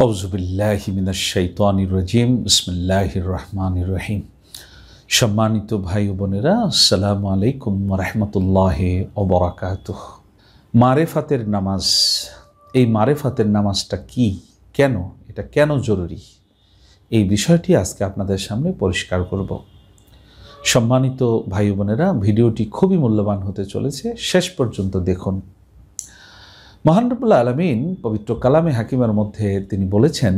রাজিম ইসমিল্লাহির রহমানির রহিম সম্মানিত ভাই বোনেরা আসসালামু আলাইকুম রহমতুল্লাহ ওবরাকাত মারেফাতের নামাজ এই মারেফাতের নামাজটা কি কেন এটা কেন জরুরি এই বিষয়টি আজকে আপনাদের সামনে পরিষ্কার করব সম্মানিত ভাই বোনেরা ভিডিওটি খুবই মূল্যবান হতে চলেছে শেষ পর্যন্ত দেখুন মহানরবুল্লা আলমিন পবিত্র কালামে হাকিমের মধ্যে তিনি বলেছেন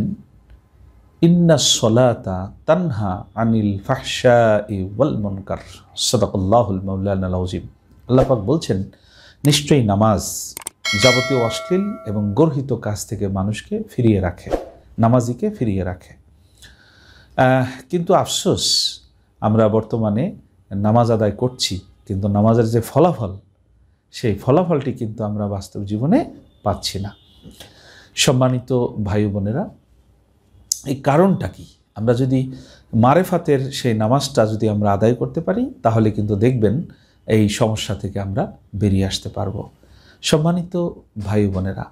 ইন্না সলাতা তানহা আনিল ফাহসা ইউল মনকার সদাকুল্লাহুল মৌলানাজিম আল্লাপাক বলছেন নিশ্চয়ই নামাজ যাবতীয় অশ্লীল এবং গর্হিত কাজ থেকে মানুষকে ফিরিয়ে রাখে নামাজিকে ফিরিয়ে রাখে কিন্তু আফসোস আমরা বর্তমানে নামাজ আদায় করছি কিন্তু নামাজের যে ফলাফল সেই ফলাফলটি কিন্তু আমরা বাস্তব জীবনে পাচ্ছি না সম্মানিত ভাই বোনেরা এই কারণটা কি আমরা যদি মারেফাতের সেই নামাজটা যদি আমরা আদায় করতে পারি তাহলে কিন্তু দেখবেন এই সমস্যা থেকে আমরা বেরিয়ে আসতে পারব সম্মানিত ভাই বোনেরা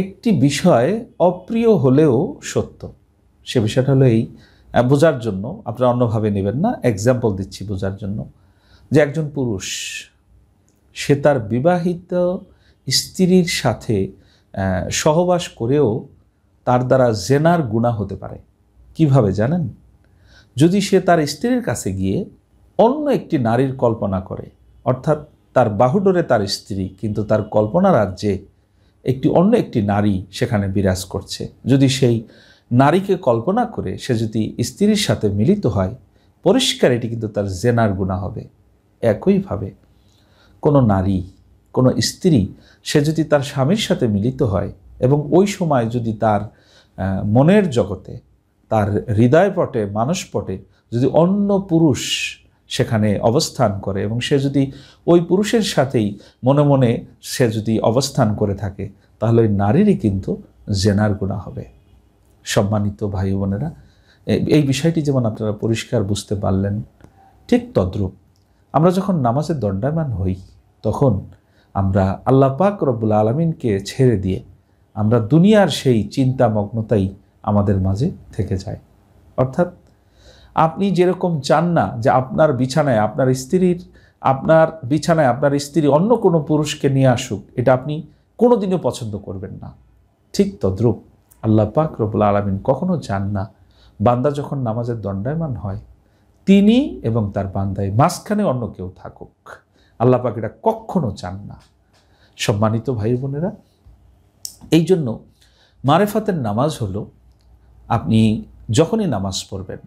একটি বিষয় অপ্রিয় হলেও সত্য সে বিষয়টা হলো এই বোঝার জন্য আপনারা অন্যভাবে নেবেন না এক্সাম্পল দিচ্ছি বোঝার জন্য যে একজন পুরুষ সে তার বিবাহিত স্ত্রীর সাথে সহবাস করেও তার দ্বারা জেনার গুণা হতে পারে কিভাবে জানেন যদি সে তার স্ত্রীর কাছে গিয়ে অন্য একটি নারীর কল্পনা করে অর্থাৎ তার বাহুডোরে তার স্ত্রী কিন্তু তার কল্পনা রাজ্যে একটি অন্য একটি নারী সেখানে বিরাজ করছে যদি সেই নারীকে কল্পনা করে সে যদি স্ত্রীর সাথে মিলিত হয় পরিষ্কার এটি কিন্তু তার জেনার গুণা হবে একইভাবে কোনো নারী কোনো স্ত্রী সে যদি তার স্বামীর সাথে মিলিত হয় এবং ওই সময় যদি তার মনের জগতে তার হৃদয় পটে পটে যদি অন্য পুরুষ সেখানে অবস্থান করে এবং সে যদি ওই পুরুষের সাথেই মনে মনে সে যদি অবস্থান করে থাকে তাহলে ওই নারীরই কিন্তু জেনার গুণা হবে সম্মানিত ভাই বোনেরা এই বিষয়টি যেমন আপনারা পরিষ্কার বুঝতে পারলেন ঠিক তদ্রূপ আমরা যখন নামাজের দণ্ডায়মান হই তখন আমরা আল্লাহ পাক রব্বুল আলমিনকে ছেড়ে দিয়ে আমরা দুনিয়ার সেই চিন্তামগ্নতাই আমাদের মাঝে থেকে যায় অর্থাৎ আপনি যেরকম চান না যে আপনার বিছানায় আপনার স্ত্রীর আপনার বিছানায় আপনার স্ত্রী অন্য কোনো পুরুষকে নিয়ে আসুক এটা আপনি কোনোদিনও পছন্দ করবেন না ঠিক তদ্রুপ আল্লাহ পাক রবুল আলমিন কখনও চান না বান্দা যখন নামাজের দণ্ডায়মান হয় তিনি এবং তার বান্দায় মাঝখানে অন্য কেউ থাকুক আল্লাহ পাক এটা কখনো চান না সম্মানিত ভাই বোনেরা এই জন্য মারেফাতের নামাজ হলো আপনি যখনই নামাজ পড়বেন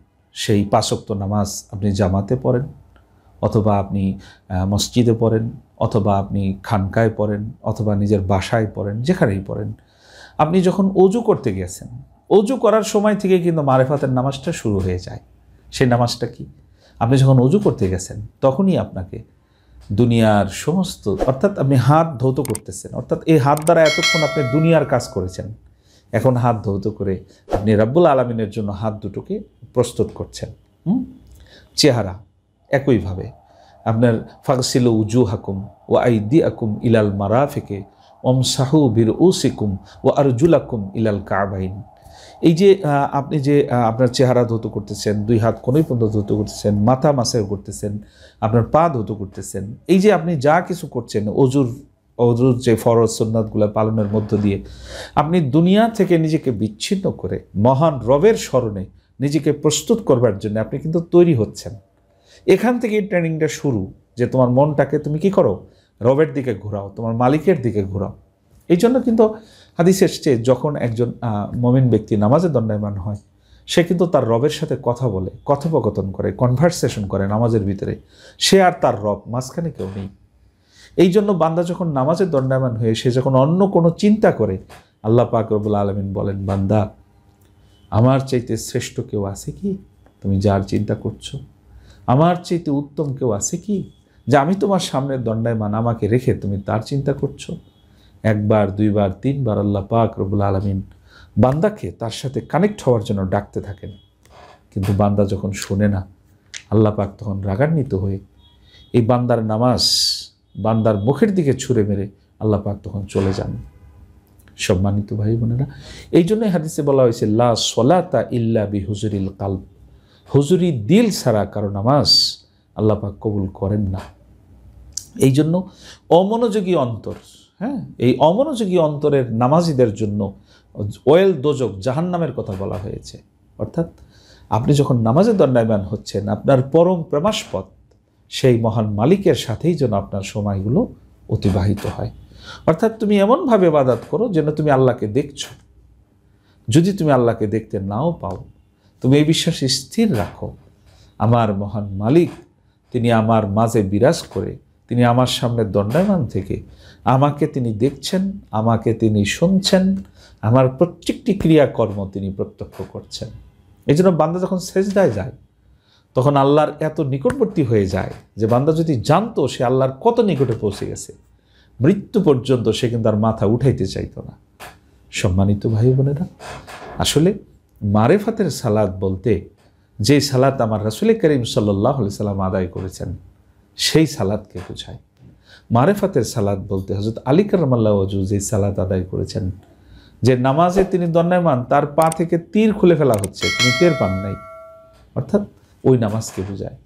সেই পাশক্ত নামাজ আপনি জামাতে পড়েন অথবা আপনি মসজিদে পড়েন অথবা আপনি খানকায় পড়েন অথবা নিজের বাসায় পড়েন যেখানেই পড়েন আপনি যখন অজু করতে গেছেন অজু করার সময় থেকে কিন্তু মারেফাতের নামাজটা শুরু হয়ে যায় সেই নামাজটা কি আপনি যখন অজু করতে গেছেন তখনই আপনাকে দুনিয়ার সমস্ত অর্থাৎ আপনি হাত ধৌত করতেছেন অর্থাৎ এই হাত দ্বারা এতক্ষণ আপনি দুনিয়ার কাজ করেছেন এখন হাত ধৌত করে আপনি রাব্বুল আলমিনের জন্য হাত দুটোকে প্রস্তুত করছেন চেহারা একইভাবে আপনার ফাগসিল উজু হাকুম ও আইদি আকুম ইলাল ওম শাহু বীর সিকুম ও আকুম ইলাল কাবাইন এই যে আপনি যে আপনার চেহারা ধৌত করতেছেন দুই হাত কোনোই পর্যন্ত ধৌত করতেছেন মাথা মাসায় করতেছেন আপনার পা ধৌত করতেছেন এই যে আপনি যা কিছু করছেন অজুর অজুর যে ফরজ সন্ন্যাদগুলো পালনের মধ্য দিয়ে আপনি দুনিয়া থেকে নিজেকে বিচ্ছিন্ন করে মহান রবের স্মরণে নিজেকে প্রস্তুত করবার জন্য আপনি কিন্তু তৈরি হচ্ছেন এখান থেকে এই ট্রেনিংটা শুরু যে তোমার মনটাকে তুমি কি করো রবের দিকে ঘোরাও তোমার মালিকের দিকে ঘোরাও এই জন্য কিন্তু হাদিস এসছে যখন একজন মমিন ব্যক্তি নামাজে দণ্ডায়মান হয় সে কিন্তু তার রবের সাথে কথা বলে কথোপকথন করে কনভার্সেশন করে নামাজের ভিতরে সে আর তার রব মাঝখানে কেউ নেই এই জন্য বান্দা যখন নামাজের দণ্ডায়মান হয়ে সে যখন অন্য কোনো চিন্তা করে আল্লাহ পাক রবুল আলমিন বলেন বান্দা আমার চাইতে শ্রেষ্ঠ কেউ আছে কি তুমি যার চিন্তা করছো আমার চাইতে উত্তম কেউ আছে কি যে আমি তোমার সামনে দণ্ডায়মান আমাকে রেখে তুমি তার চিন্তা করছো একবার দুইবার তিনবার আল্লাহ পাক রবুল আলমিন বান্দাকে তার সাথে কানেক্ট হওয়ার জন্য ডাকতে থাকেন কিন্তু বান্দা যখন শোনে না আল্লাহ পাক তখন রাগান্বিত হয়ে এই বান্দার নামাজ বান্দার মুখের দিকে ছুঁড়ে মেরে আল্লাহ পাক তখন চলে যান সম্মানিত ভাই বোনেরা এই জন্যই হাদিসে বলা হয়েছে লা সলাতা ইল্লা বি হুজুরিল কাল হুজুরি দিল ছাড়া কারো নামাজ আল্লাহ পাক কবুল করেন না এই জন্য অমনোযোগী অন্তর হ্যাঁ এই অমনোযোগী অন্তরের নামাজিদের জন্য ওয়েল দোজক জাহান্নামের কথা বলা হয়েছে অর্থাৎ আপনি যখন নামাজে দণ্ডায়মান হচ্ছেন আপনার পরম প্রেমাস্পদ সেই মহান মালিকের সাথেই যেন আপনার সময়গুলো অতিবাহিত হয় অর্থাৎ তুমি এমনভাবে বাদাত করো যেন তুমি আল্লাহকে দেখছ যদি তুমি আল্লাহকে দেখতে নাও পাও তুমি এই বিশ্বাসে স্থির রাখো আমার মহান মালিক তিনি আমার মাঝে বিরাজ করে তিনি আমার সামনে দণ্ডায়মান থেকে আমাকে তিনি দেখছেন আমাকে তিনি শুনছেন আমার প্রত্যেকটি ক্রিয়াকর্ম তিনি প্রত্যক্ষ করছেন এই জন্য বান্দা যখন সেজদায় যায় তখন আল্লাহর এত নিকটবর্তী হয়ে যায় যে বান্দা যদি জানতো সে আল্লাহর কত নিকটে পৌঁছে গেছে মৃত্যু পর্যন্ত সে কিন্তু আর মাথা উঠাইতে চাইতো না সম্মানিত ভাই বোনেরা আসলে মারেফাতের সালাদ বলতে যে সালাত আমার রাসুলের করিম সাল্লাহ সাল্লাম আদায় করেছেন সেই সালাদকে বোঝায় মারেফাতের সালাদ বলতে হজরত আলী কারমাল্লা অজু যেই সালাদ আদায় করেছেন যে নামাজে তিনি দণ্ডায়মান তার পা থেকে তীর খুলে ফেলা হচ্ছে তিনি তের পান নাই অর্থাৎ ওই নামাজকে বোঝায়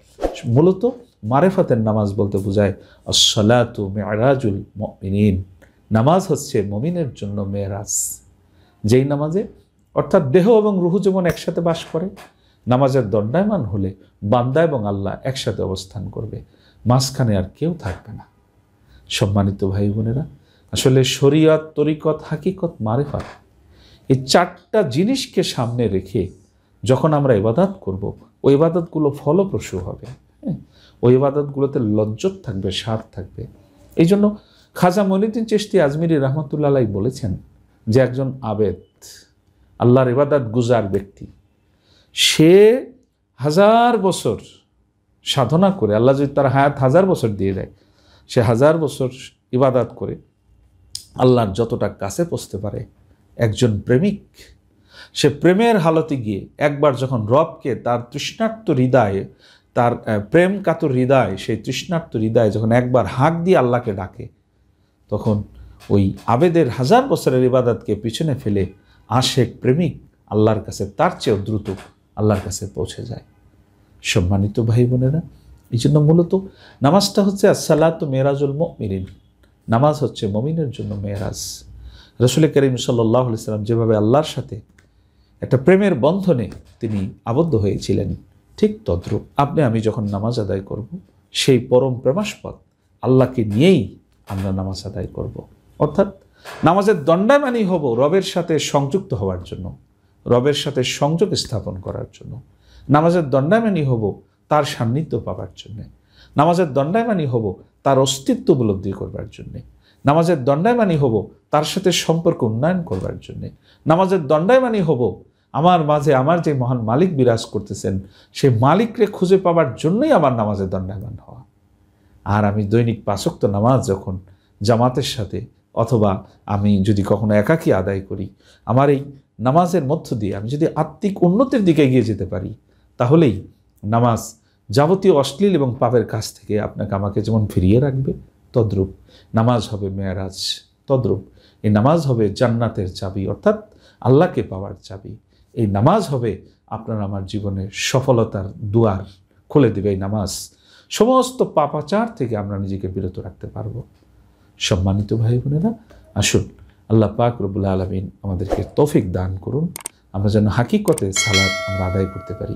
মূলত মারেফাতের নামাজ বলতে বোঝায় আসলাতু মেয়ারাজুল মিনিন নামাজ হচ্ছে মমিনের জন্য মেয়েরাজ যেই নামাজে অর্থাৎ দেহ এবং রুহু যেমন একসাথে বাস করে নামাজের দণ্ডায়মান হলে বান্দা এবং আল্লাহ একসাথে অবস্থান করবে মাঝখানে আর কেউ থাকবে না সম্মানিত ভাই বোনেরা আসলে শরীয়ত তরিকত হাকিকত মারেফাত এই চারটা জিনিসকে সামনে রেখে যখন আমরা ইবাদত করব ওই ইবাদতগুলো ফলপ্রসূ হবে হ্যাঁ ওই ইবাদতগুলোতে লজ্জত থাকবে সার থাকবে এই জন্য খাজা মনিউদ্দিন চেষ্টি আজমিরি রহমতুল্লাহ বলেছেন যে একজন আবেদ আল্লাহর ইবাদত গুজার ব্যক্তি সে হাজার বছর সাধনা করে আল্লাহ যদি তার হায়াত হাজার বছর দিয়ে দেয় সে হাজার বছর ইবাদাত করে আল্লাহর যতটা কাছে পৌঁছতে পারে একজন প্রেমিক সে প্রেমের হালতে গিয়ে একবার যখন রবকে তার তৃষ্ণার্ত হৃদয়ে তার প্রেম কাতর হৃদয় সেই তৃষ্ণার্ত হৃদয়ে যখন একবার হাঁক দিয়ে আল্লাহকে ডাকে তখন ওই আবেদের হাজার বছরের ইবাদতকে পিছনে ফেলে আশেক প্রেমিক আল্লাহর কাছে তার চেয়েও দ্রুত আল্লাহর কাছে পৌঁছে যায় সম্মানিত ভাই বোনেরা এই জন্য মূলত নামাজটা হচ্ছে আসসালাত মেরাজুল মিরিন নামাজ হচ্ছে মমিনের জন্য মেয়েরাজ রসুল করিম সাল্লাহ সাল্লাম যেভাবে আল্লাহর সাথে একটা প্রেমের বন্ধনে তিনি আবদ্ধ হয়েছিলেন ঠিক তদ্রুপ আপনি আমি যখন নামাজ আদায় করব সেই পরম প্রেমাস্পদ আল্লাহকে নিয়েই আমরা নামাজ আদায় করব। অর্থাৎ নামাজের দণ্ডামানি হব রবের সাথে সংযুক্ত হওয়ার জন্য রবের সাথে সংযোগ স্থাপন করার জন্য নামাজের দণ্ডায়মানি হব তার সান্নিধ্য পাবার জন্যে নামাজের দণ্ডায়মানি হব তার অস্তিত্ব উপলব্ধি করবার জন্যে নামাজের দণ্ডায়মানি হব তার সাথে সম্পর্ক উন্নয়ন করবার জন্যে নামাজের দণ্ডায়মানি হব আমার মাঝে আমার যে মহান মালিক বিরাজ করতেছেন সেই মালিককে খুঁজে পাবার জন্যই আমার নামাজের দণ্ডায়মান হওয়া আর আমি দৈনিক পাশক্ত নামাজ যখন জামাতের সাথে অথবা আমি যদি কখনো একাকি আদায় করি আমার এই নামাজের মধ্য দিয়ে আমি যদি আত্মিক উন্নতির দিকে এগিয়ে যেতে পারি তাহলেই নামাজ যাবতীয় অশ্লীল এবং পাপের কাছ থেকে আপনাকে আমাকে যেমন ফিরিয়ে রাখবে তদ্রূপ নামাজ হবে মেয়ারাজ তদ্রূপ এই নামাজ হবে জান্নাতের চাবি অর্থাৎ আল্লাহকে পাওয়ার চাবি এই নামাজ হবে আপনার আমার জীবনে সফলতার দুয়ার খুলে দেবে এই নামাজ সমস্ত পাপাচার থেকে আমরা নিজেকে বিরত রাখতে পারবো সম্মানিত ভাই বোনেরা আসুন আল্লাহ পাক রবুল্লা আলমিন আমাদেরকে তৌফিক দান করুন আমরা যেন হাকিকতে সালাদ আমরা আদায় করতে পারি